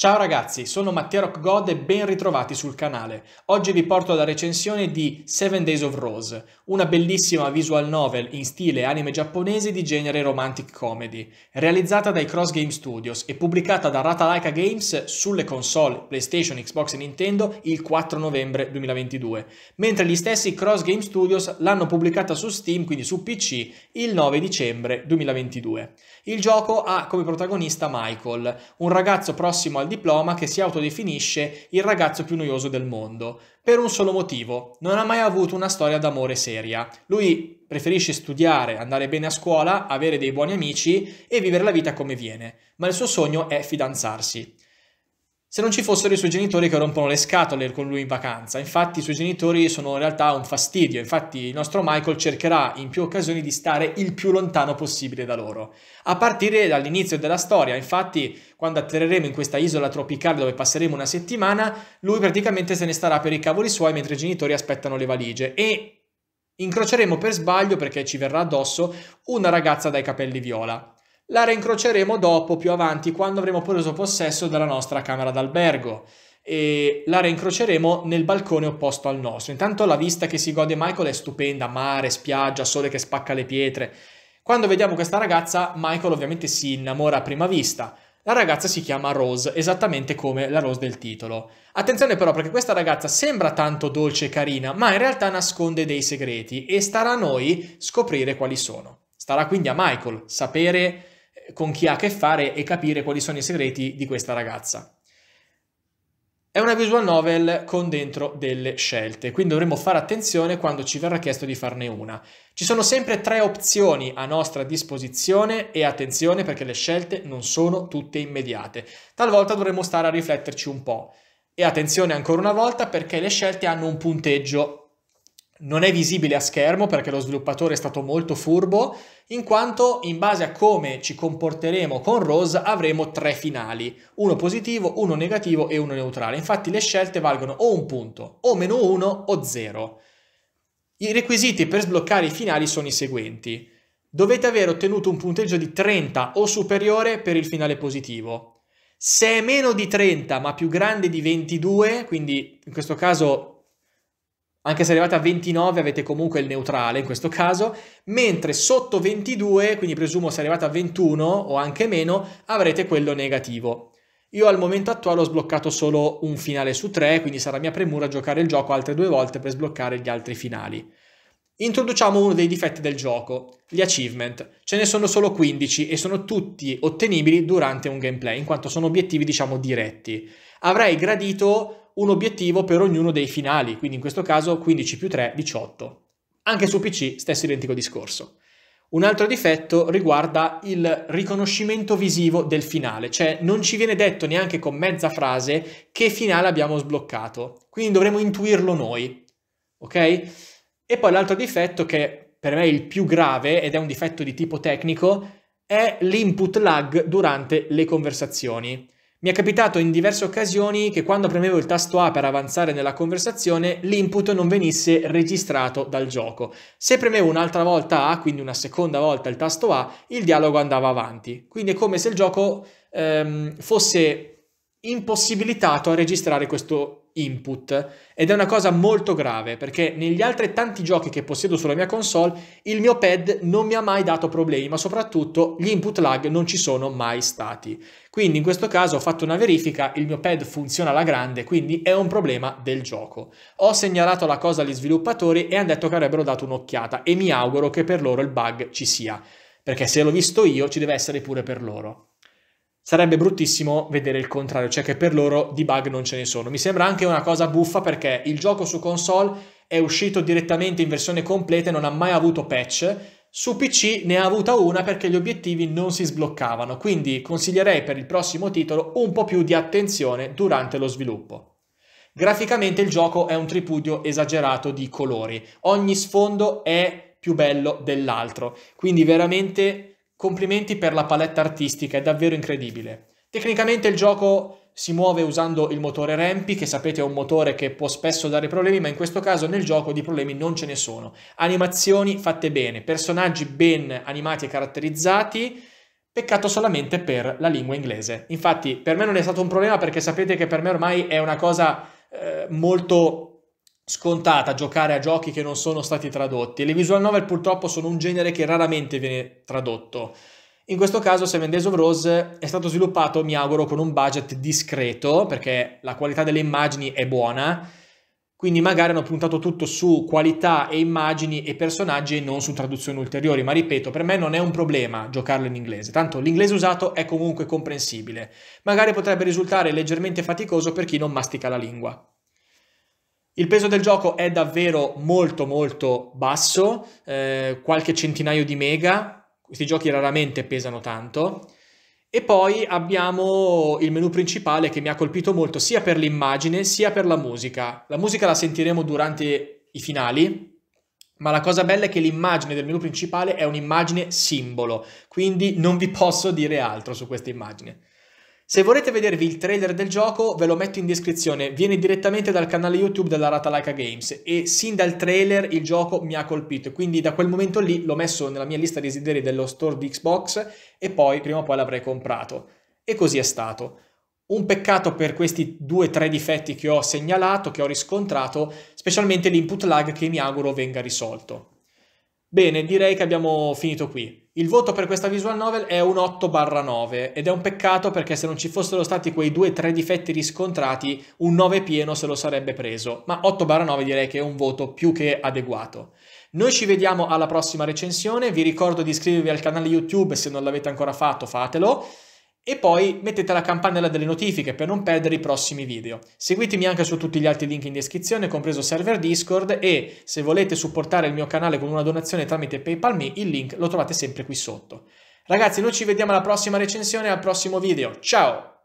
Ciao ragazzi, sono Mattia Rock God e ben ritrovati sul canale. Oggi vi porto la recensione di Seven Days of Rose, una bellissima visual novel in stile anime giapponese di genere romantic comedy, realizzata dai Cross Game Studios e pubblicata da Ratalaika Games sulle console PlayStation, Xbox e Nintendo il 4 novembre 2022, mentre gli stessi Cross Game Studios l'hanno pubblicata su Steam, quindi su PC, il 9 dicembre 2022. Il gioco ha come protagonista Michael, un ragazzo prossimo al diploma che si autodefinisce il ragazzo più noioso del mondo, per un solo motivo, non ha mai avuto una storia d'amore seria. Lui preferisce studiare, andare bene a scuola, avere dei buoni amici e vivere la vita come viene, ma il suo sogno è fidanzarsi se non ci fossero i suoi genitori che rompono le scatole con lui in vacanza. Infatti i suoi genitori sono in realtà un fastidio, infatti il nostro Michael cercherà in più occasioni di stare il più lontano possibile da loro. A partire dall'inizio della storia, infatti quando atterreremo in questa isola tropicale dove passeremo una settimana, lui praticamente se ne starà per i cavoli suoi mentre i genitori aspettano le valigie e incroceremo per sbaglio, perché ci verrà addosso, una ragazza dai capelli viola la reincroceremo dopo, più avanti, quando avremo preso possesso della nostra camera d'albergo e la reincroceremo nel balcone opposto al nostro. Intanto la vista che si gode Michael è stupenda, mare, spiaggia, sole che spacca le pietre. Quando vediamo questa ragazza, Michael ovviamente si innamora a prima vista. La ragazza si chiama Rose, esattamente come la Rose del titolo. Attenzione però perché questa ragazza sembra tanto dolce e carina, ma in realtà nasconde dei segreti e starà a noi scoprire quali sono. Starà quindi a Michael sapere con chi ha a che fare e capire quali sono i segreti di questa ragazza. È una visual novel con dentro delle scelte, quindi dovremo fare attenzione quando ci verrà chiesto di farne una. Ci sono sempre tre opzioni a nostra disposizione e attenzione perché le scelte non sono tutte immediate. Talvolta dovremo stare a rifletterci un po'. E attenzione ancora una volta perché le scelte hanno un punteggio non è visibile a schermo perché lo sviluppatore è stato molto furbo, in quanto in base a come ci comporteremo con Rose avremo tre finali, uno positivo, uno negativo e uno neutrale. Infatti le scelte valgono o un punto, o meno uno o zero. I requisiti per sbloccare i finali sono i seguenti. Dovete aver ottenuto un punteggio di 30 o superiore per il finale positivo. Se è meno di 30 ma più grande di 22, quindi in questo caso anche se arrivate a 29 avete comunque il neutrale in questo caso, mentre sotto 22, quindi presumo se arrivate a 21 o anche meno, avrete quello negativo. Io al momento attuale ho sbloccato solo un finale su 3, quindi sarà mia premura giocare il gioco altre due volte per sbloccare gli altri finali. Introduciamo uno dei difetti del gioco, gli achievement. Ce ne sono solo 15 e sono tutti ottenibili durante un gameplay, in quanto sono obiettivi diciamo diretti. Avrei gradito un obiettivo per ognuno dei finali, quindi in questo caso 15 più 3, 18. Anche su PC stesso identico discorso. Un altro difetto riguarda il riconoscimento visivo del finale, cioè non ci viene detto neanche con mezza frase che finale abbiamo sbloccato, quindi dovremo intuirlo noi, ok? E poi l'altro difetto che per me è il più grave ed è un difetto di tipo tecnico è l'input lag durante le conversazioni. Mi è capitato in diverse occasioni che quando premevo il tasto A per avanzare nella conversazione l'input non venisse registrato dal gioco. Se premevo un'altra volta A, quindi una seconda volta il tasto A, il dialogo andava avanti. Quindi è come se il gioco ehm, fosse impossibilitato a registrare questo input ed è una cosa molto grave perché negli altri tanti giochi che possiedo sulla mia console il mio pad non mi ha mai dato problemi ma soprattutto gli input lag non ci sono mai stati quindi in questo caso ho fatto una verifica il mio pad funziona alla grande quindi è un problema del gioco ho segnalato la cosa agli sviluppatori e hanno detto che avrebbero dato un'occhiata e mi auguro che per loro il bug ci sia perché se l'ho visto io ci deve essere pure per loro sarebbe bruttissimo vedere il contrario, cioè che per loro di bug non ce ne sono. Mi sembra anche una cosa buffa perché il gioco su console è uscito direttamente in versione completa e non ha mai avuto patch. Su PC ne ha avuta una perché gli obiettivi non si sbloccavano, quindi consiglierei per il prossimo titolo un po' più di attenzione durante lo sviluppo. Graficamente il gioco è un tripudio esagerato di colori, ogni sfondo è più bello dell'altro, quindi veramente Complimenti per la paletta artistica, è davvero incredibile. Tecnicamente il gioco si muove usando il motore Rampi, che sapete è un motore che può spesso dare problemi, ma in questo caso nel gioco di problemi non ce ne sono. Animazioni fatte bene, personaggi ben animati e caratterizzati, peccato solamente per la lingua inglese. Infatti per me non è stato un problema perché sapete che per me ormai è una cosa eh, molto scontata giocare a giochi che non sono stati tradotti. Le visual novel purtroppo sono un genere che raramente viene tradotto. In questo caso Seven Days of Rose è stato sviluppato, mi auguro, con un budget discreto, perché la qualità delle immagini è buona, quindi magari hanno puntato tutto su qualità e immagini e personaggi e non su traduzioni ulteriori, ma ripeto, per me non è un problema giocarlo in inglese, tanto l'inglese usato è comunque comprensibile. Magari potrebbe risultare leggermente faticoso per chi non mastica la lingua. Il peso del gioco è davvero molto molto basso, eh, qualche centinaio di mega, questi giochi raramente pesano tanto. E poi abbiamo il menu principale che mi ha colpito molto sia per l'immagine sia per la musica. La musica la sentiremo durante i finali, ma la cosa bella è che l'immagine del menu principale è un'immagine simbolo, quindi non vi posso dire altro su questa immagine. Se volete vedervi il trailer del gioco ve lo metto in descrizione, viene direttamente dal canale YouTube della Ratalaika Games e sin dal trailer il gioco mi ha colpito, quindi da quel momento lì l'ho messo nella mia lista desideri dello store di Xbox e poi prima o poi l'avrei comprato. E così è stato. Un peccato per questi due o tre difetti che ho segnalato, che ho riscontrato, specialmente l'input lag che mi auguro venga risolto. Bene, direi che abbiamo finito qui. Il voto per questa visual novel è un 8-9 barra ed è un peccato perché se non ci fossero stati quei due o tre difetti riscontrati, un 9 pieno se lo sarebbe preso, ma 8-9 barra direi che è un voto più che adeguato. Noi ci vediamo alla prossima recensione, vi ricordo di iscrivervi al canale YouTube se non l'avete ancora fatto, fatelo e poi mettete la campanella delle notifiche per non perdere i prossimi video. Seguitemi anche su tutti gli altri link in descrizione, compreso server Discord e se volete supportare il mio canale con una donazione tramite PayPal.me, il link lo trovate sempre qui sotto. Ragazzi, noi ci vediamo alla prossima recensione e al prossimo video. Ciao!